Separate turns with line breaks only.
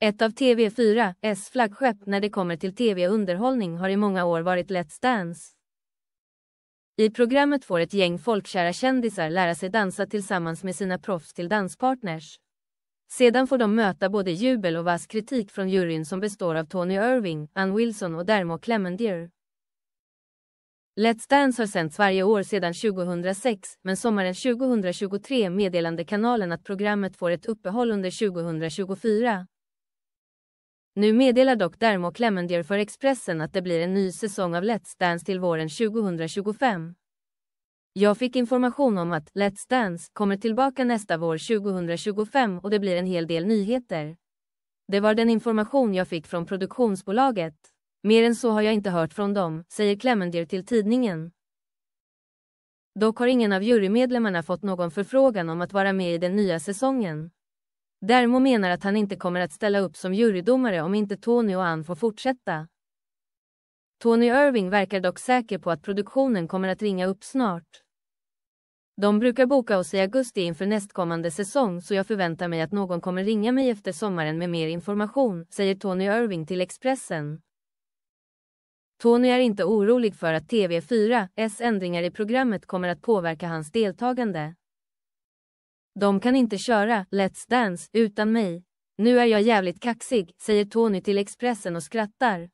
Ett av TV4s flaggskepp när det kommer till tv-underhållning har i många år varit Let's Dance. I programmet får ett gäng folkkära kändisar lära sig dansa tillsammans med sina proffs till danspartners. Sedan får de möta både jubel och vass kritik från juryn som består av Tony Irving, Ann Wilson och Dermot Clemendier. Let's Dance har sänts varje år sedan 2006, men sommaren 2023 meddelade kanalen att programmet får ett uppehåll under 2024. Nu meddelar dock Dermo Clemendier för Expressen att det blir en ny säsong av Let's Dance till våren 2025. Jag fick information om att Let's Dance kommer tillbaka nästa vår 2025 och det blir en hel del nyheter. Det var den information jag fick från produktionsbolaget. Mer än så har jag inte hört från dem, säger Clemendier till tidningen. Dock har ingen av jurymedlemmarna fått någon förfrågan om att vara med i den nya säsongen. Dermo menar att han inte kommer att ställa upp som jurydomare om inte Tony och Ann får fortsätta. Tony Irving verkar dock säker på att produktionen kommer att ringa upp snart. De brukar boka oss i augusti inför nästkommande säsong så jag förväntar mig att någon kommer ringa mig efter sommaren med mer information, säger Tony Irving till Expressen. Tony är inte orolig för att TV4s ändringar i programmet kommer att påverka hans deltagande. De kan inte köra Let's Dance utan mig. Nu är jag jävligt kaxig, säger Tony till Expressen och skrattar.